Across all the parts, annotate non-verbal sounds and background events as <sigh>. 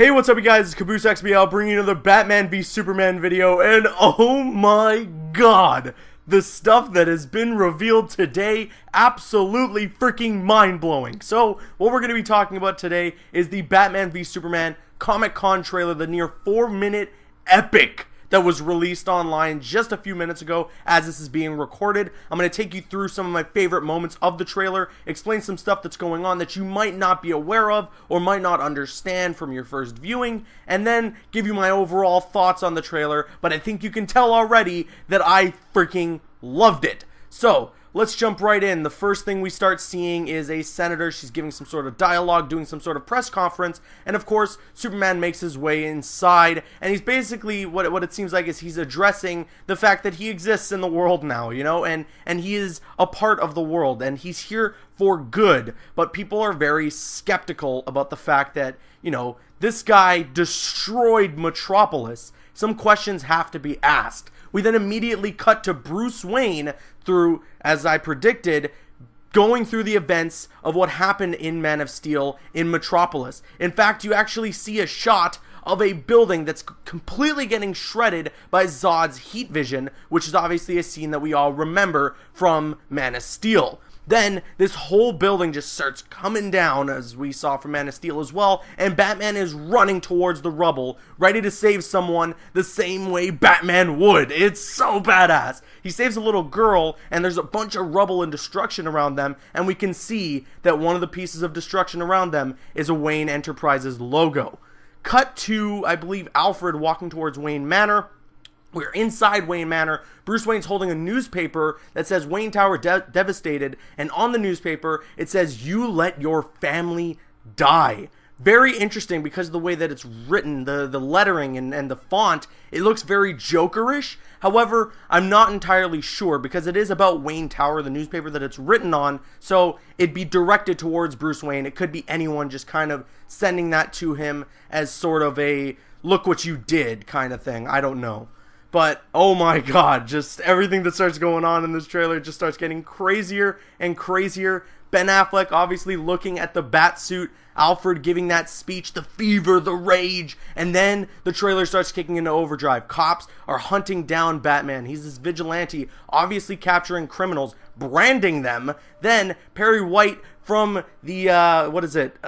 Hey, what's up, you guys? It's Caboose XBL bringing you another Batman v Superman video, and <laughs> oh my god, the stuff that has been revealed today, absolutely freaking mind-blowing. So, what we're going to be talking about today is the Batman v Superman Comic-Con trailer, the near four-minute epic that was released online just a few minutes ago as this is being recorded. I'm going to take you through some of my favorite moments of the trailer, explain some stuff that's going on that you might not be aware of or might not understand from your first viewing, and then give you my overall thoughts on the trailer. But I think you can tell already that I freaking loved it. So, let's jump right in. The first thing we start seeing is a senator. She's giving some sort of dialogue, doing some sort of press conference, and of course, Superman makes his way inside, and he's basically what what it seems like is he's addressing the fact that he exists in the world now, you know, and and he is a part of the world, and he's here for good. But people are very skeptical about the fact that you know this guy destroyed Metropolis. Some questions have to be asked. We then immediately cut to Bruce Wayne through, as I predicted, going through the events of what happened in Man of Steel in Metropolis. In fact, you actually see a shot of a building that's completely getting shredded by Zod's heat vision, which is obviously a scene that we all remember from Man of Steel. Then this whole building just starts coming down, as we saw from Man of Steel as well, and Batman is running towards the rubble, ready to save someone the same way Batman would. It's so badass. He saves a little girl, and there's a bunch of rubble and destruction around them, and we can see that one of the pieces of destruction around them is a Wayne Enterprises logo. Cut to, I believe, Alfred walking towards Wayne Manor we're inside Wayne Manor. Bruce Wayne's holding a newspaper that says Wayne Tower de- devastated, and on the newspaper it says you let your family die. Very interesting because of the way that it's written, the, the lettering and, and the font, it looks very jokerish. However, I'm not entirely sure because it is about Wayne Tower, the newspaper that it's written on, so it'd be directed towards Bruce Wayne. It could be anyone just kind of sending that to him as sort of a look what you did kind of thing. I don't know. But oh my god, just everything that starts going on in this trailer just starts getting crazier and crazier Ben Affleck obviously looking at the bat suit, Alfred giving that speech, the fever, the rage, and then the trailer starts kicking into overdrive. Cops are hunting down Batman. He's this vigilante, obviously capturing criminals, branding them. Then Perry White from the uh, what is it? <laughs>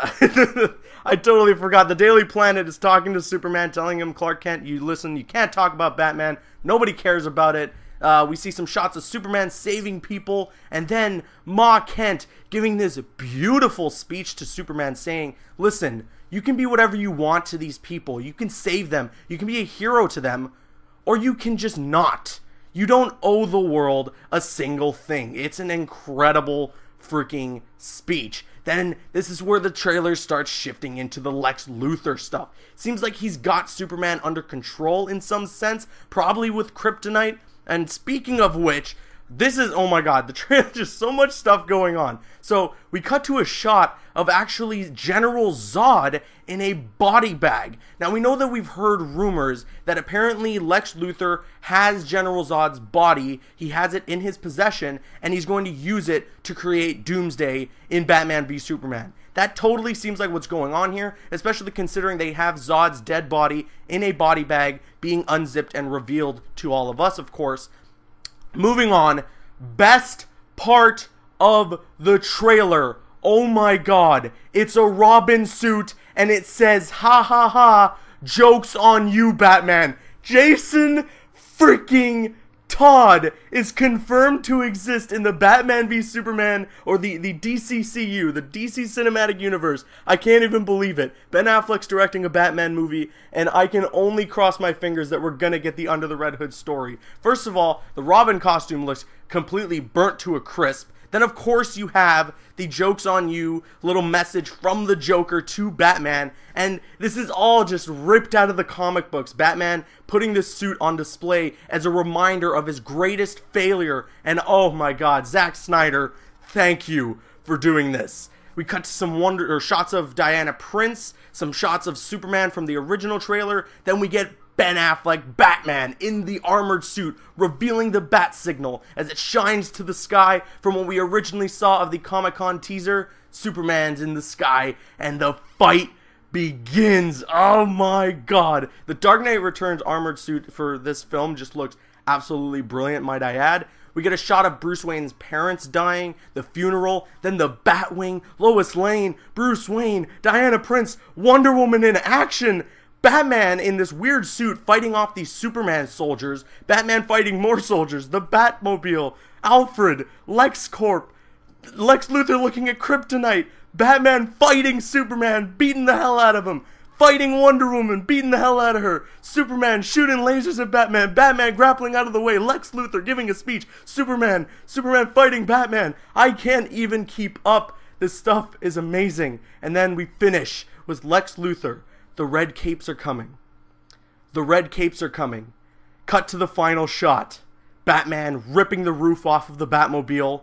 I totally forgot. The Daily Planet is talking to Superman, telling him Clark Kent, you listen, you can't talk about Batman. Nobody cares about it. Uh, we see some shots of Superman saving people, and then Ma Kent giving this beautiful speech to Superman saying, Listen, you can be whatever you want to these people. You can save them. You can be a hero to them, or you can just not. You don't owe the world a single thing. It's an incredible freaking speech. Then this is where the trailer starts shifting into the Lex Luthor stuff. Seems like he's got Superman under control in some sense, probably with kryptonite, and speaking of which, this is oh my god, the <laughs> trailer just so much stuff going on. So we cut to a shot of actually General Zod in a body bag. Now we know that we've heard rumors that apparently Lex Luthor has General Zod's body, he has it in his possession, and he's going to use it to create Doomsday in Batman v Superman. That totally seems like what's going on here, especially considering they have Zod's dead body in a body bag being unzipped and revealed to all of us, of course. Moving on, best part of the trailer. Oh my god, it's a Robin suit and it says, ha ha ha, jokes on you, Batman. Jason freaking Todd is confirmed to exist in the Batman v Superman or the, the DCCU, the DC Cinematic Universe. I can't even believe it. Ben Affleck's directing a Batman movie, and I can only cross my fingers that we're gonna get the Under the Red Hood story. First of all, the Robin costume looks completely burnt to a crisp. Then, of course, you have the jokes on you little message from the Joker to Batman. And this is all just ripped out of the comic books. Batman putting this suit on display as a reminder of his greatest failure. And oh my god, Zack Snyder, thank you for doing this. We cut to some wonder or shots of Diana Prince, some shots of Superman from the original trailer. Then we get Ben Affleck Batman in the armored suit, revealing the bat signal as it shines to the sky from what we originally saw of the Comic Con teaser. Superman's in the sky, and the fight begins. Oh my god. The Dark Knight Returns armored suit for this film just looks absolutely brilliant, might I add. We get a shot of Bruce Wayne's parents dying, the funeral, then the Batwing, Lois Lane, Bruce Wayne, Diana Prince, Wonder Woman in action, Batman in this weird suit fighting off these Superman soldiers, Batman fighting more soldiers, the Batmobile, Alfred, LexCorp, Lex Luthor looking at Kryptonite, Batman fighting Superman, beating the hell out of him, fighting Wonder Woman, beating the hell out of her, Superman shooting lasers at Batman, Batman grappling out of the way, Lex Luthor giving a speech, Superman, Superman fighting Batman. I can't even keep up. This stuff is amazing. And then we finish with Lex Luthor the red capes are coming. The red capes are coming. Cut to the final shot. Batman ripping the roof off of the Batmobile.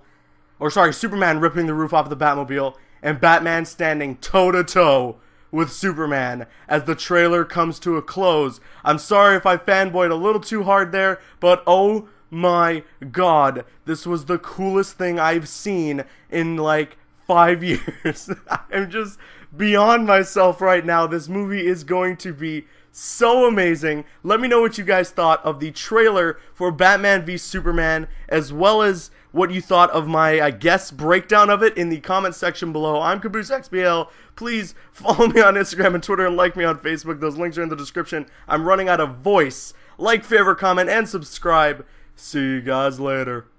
Or, sorry, Superman ripping the roof off of the Batmobile. And Batman standing toe to toe with Superman as the trailer comes to a close. I'm sorry if I fanboyed a little too hard there, but oh my god, this was the coolest thing I've seen in like five <laughs> years. I'm just beyond myself right now. This movie is going to be so amazing. Let me know what you guys thought of the trailer for Batman v Superman, as well as what you thought of my, I guess, breakdown of it in the comment section below. I'm Caboose XBL. Please follow me on Instagram and Twitter and like me on Facebook. Those links are in the description. I'm running out of voice. Like, favorite, comment, and subscribe. See you guys later.